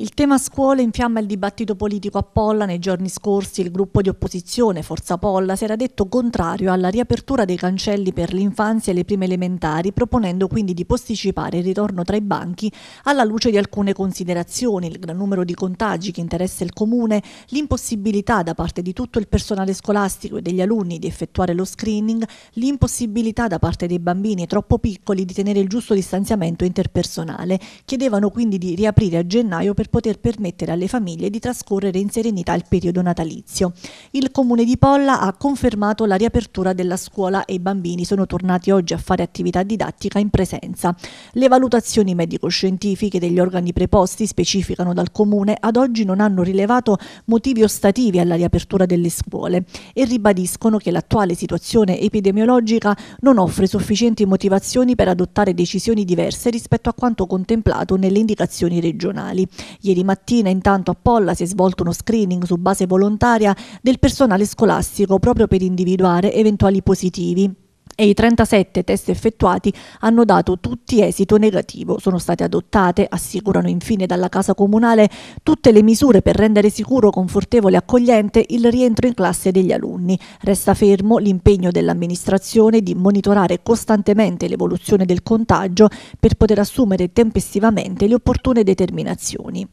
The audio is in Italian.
Il tema scuola infiamma il dibattito politico a Polla. Nei giorni scorsi il gruppo di opposizione Forza Polla si era detto contrario alla riapertura dei cancelli per l'infanzia e le prime elementari, proponendo quindi di posticipare il ritorno tra i banchi alla luce di alcune considerazioni, il gran numero di contagi che interessa il comune, l'impossibilità da parte di tutto il personale scolastico e degli alunni di effettuare lo screening, l'impossibilità da parte dei bambini troppo piccoli di tenere il giusto distanziamento interpersonale. Chiedevano quindi di riaprire a gennaio per per poter permettere alle famiglie di trascorrere in serenità il periodo natalizio. Il comune di Polla ha confermato la riapertura della scuola e i bambini sono tornati oggi a fare attività didattica in presenza. Le valutazioni medico-scientifiche degli organi preposti specificano dal comune ad oggi non hanno rilevato motivi ostativi alla riapertura delle scuole e ribadiscono che l'attuale situazione epidemiologica non offre sufficienti motivazioni per adottare decisioni diverse rispetto a quanto contemplato nelle indicazioni regionali. Ieri mattina intanto a Polla si è svolto uno screening su base volontaria del personale scolastico proprio per individuare eventuali positivi e i 37 test effettuati hanno dato tutti esito negativo. Sono state adottate, assicurano infine dalla Casa Comunale, tutte le misure per rendere sicuro, confortevole e accogliente il rientro in classe degli alunni. Resta fermo l'impegno dell'amministrazione di monitorare costantemente l'evoluzione del contagio per poter assumere tempestivamente le opportune determinazioni.